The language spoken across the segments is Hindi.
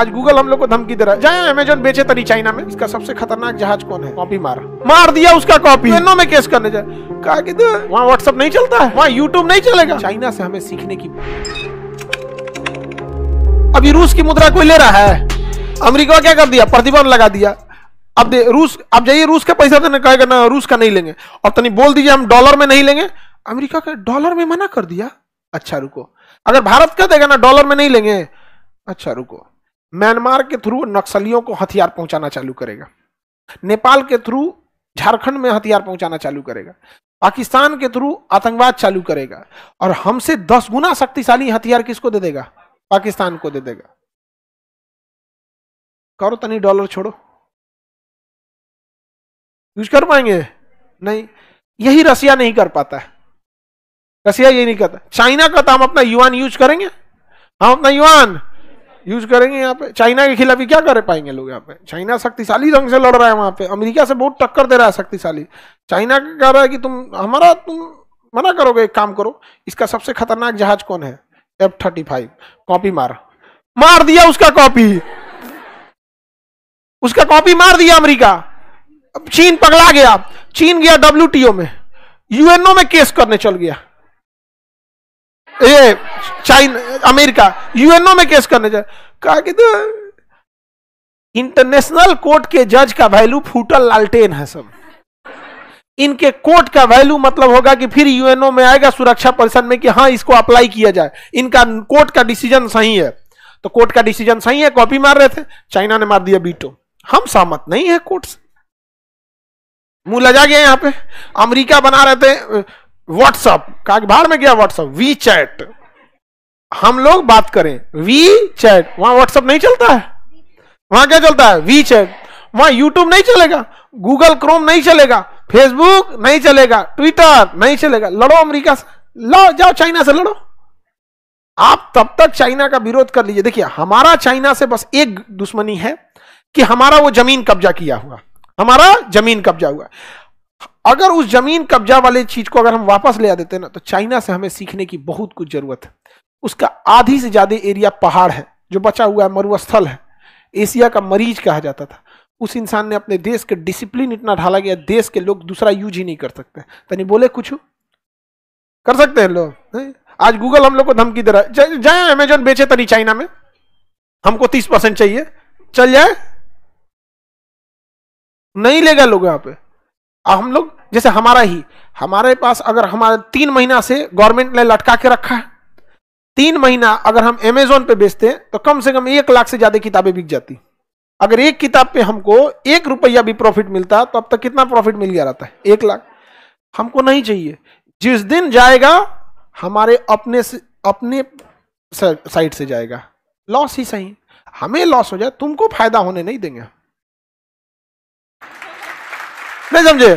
आज गूगल हम लोग को धमकी दे रहा है जाए अमेजोन बेचे तरी चाइना में इसका सबसे खतरनाक जहाज कौन है कॉपी मारा मार दिया उसका कॉपी एनो में केस करने जाए कहा कि तो वहाँ व्हाट्सअप नहीं चलता है वहाँ यूट्यूब नहीं चलेगा चाइना से हमें सीखने की अभी रूस की मुद्रा कोई ले रहा है अमेरिका क्या कर दिया प्रतिबंध लगा दिया अब दे रूस अब जाइए रूस का पैसा देने तो कहेगा ना रूस का नहीं लेंगे और तनी बोल दीजिए हम डॉलर में नहीं लेंगे अमेरिका का डॉलर में मना कर दिया अच्छा रुको अगर भारत का देगा ना डॉलर में नहीं लेंगे अच्छा रुको म्यांमार के थ्रू नक्सलियों को हथियार पहुंचाना चालू करेगा नेपाल के थ्रू झारखंड में हथियार पहुंचाना चालू करेगा पाकिस्तान के थ्रू आतंकवाद चालू करेगा और हमसे दस गुना शक्तिशाली हथियार किसको दे देगा पाकिस्तान को दे देगा करो तनी डॉलर छोड़ो यूज कर पाएंगे नहीं यही रसिया नहीं कर पाता है रसिया यही नहीं करता चाइना का तो हम अपना युवान यूज करेंगे हम अपना युवान यूज करेंगे यहाँ पे चाइना के खिलाफ क्या कर पाएंगे लोग यहाँ पे चाइना शक्तिशाली ढंग से लड़ रहा है वहां पे अमेरिका से बहुत टक्कर दे रहा है शक्तिशाली चाइना कह रहा है कि तुम हमारा तुम मना करोगे एक काम करो इसका सबसे खतरनाक जहाज कौन है एफ थर्टी फाइव कॉपी मार मार दिया उसका कॉपी उसका कॉपी मार दिया अमेरिका चीन पगला गया चीन गया डब्ल्यू में यूएनओ में केस करने चल गया ये चाइना अमेरिका यूएनओ में केस करने जाए कहा कि तो इंटरनेशनल कोर्ट के जज का वैल्यू फूटल लालटेन है सब इनके कोर्ट का वैल्यू मतलब होगा कि फिर यूएनओ में आएगा सुरक्षा परिषद में कि हाँ इसको अप्लाई किया जाए इनका कोर्ट का डिसीजन सही है तो कोर्ट का डिसीजन सही है कॉपी मार रहे थे चाइना ने मार दिया बीटो हम सहमत नहीं है कोर्ट से मुंह लजा गया यहां पे अमेरिका बना रहे थे व्हाट्सअप का भाड़ में गया व्हाट्सअप वी चैट हम लोग बात करें वी चैट वहां व्हाट्सअप नहीं चलता है वहां क्या चलता है वी चैट वहां यूट्यूब नहीं चलेगा गूगल क्रोम नहीं चलेगा फेसबुक नहीं चलेगा ट्विटर नहीं चलेगा लड़ो अमेरिका से लो जाओ चाइना से लड़ो आप तब तक चाइना का विरोध कर लीजिए देखिए हमारा चाइना से बस एक दुश्मनी है कि हमारा वो जमीन कब्जा किया हुआ हमारा जमीन कब्जा हुआ अगर उस जमीन कब्जा वाले चीज को अगर हम वापस ले आ देते ना तो चाइना से हमें सीखने की बहुत कुछ जरूरत है उसका आधी से ज्यादा एरिया पहाड़ है जो बचा हुआ है मरुस्थल है एशिया का मरीज कहा जाता था उस इंसान ने अपने देश के डिसिप्लिन इतना ढाला गया देश के लोग दूसरा यूज ही नहीं कर सकते तनी बोले कुछ कर सकते हैं लोग आज गूगल हम लोग को धमकी दे रहा है जाए अमेजोन बेचे तनी चाइना में हमको तीस परसेंट चाहिए चल जाए नहीं लेगा लोग यहाँ पे हम लोग जैसे हमारा ही हमारे पास अगर हमारे तीन महीना से गवर्नमेंट ने लटका के रखा है तीन महीना अगर हम अमेजोन पे बेचते हैं तो कम से कम एक लाख से ज्यादा किताबें बिक जाती अगर एक किताब पे हमको एक रुपया भी प्रॉफिट मिलता तो अब तक कितना प्रॉफिट मिल गया रहता है एक लाख हमको नहीं चाहिए जिस दिन जाएगा हमारे अपने से, अपने साइड से जाएगा लॉस ही सही हमें लॉस हो जाए तुमको फायदा होने नहीं देंगे नहीं समझे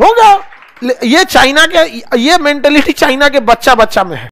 होगा ये चाइना के ये मेंटेलिटी चाइना के बच्चा बच्चा में है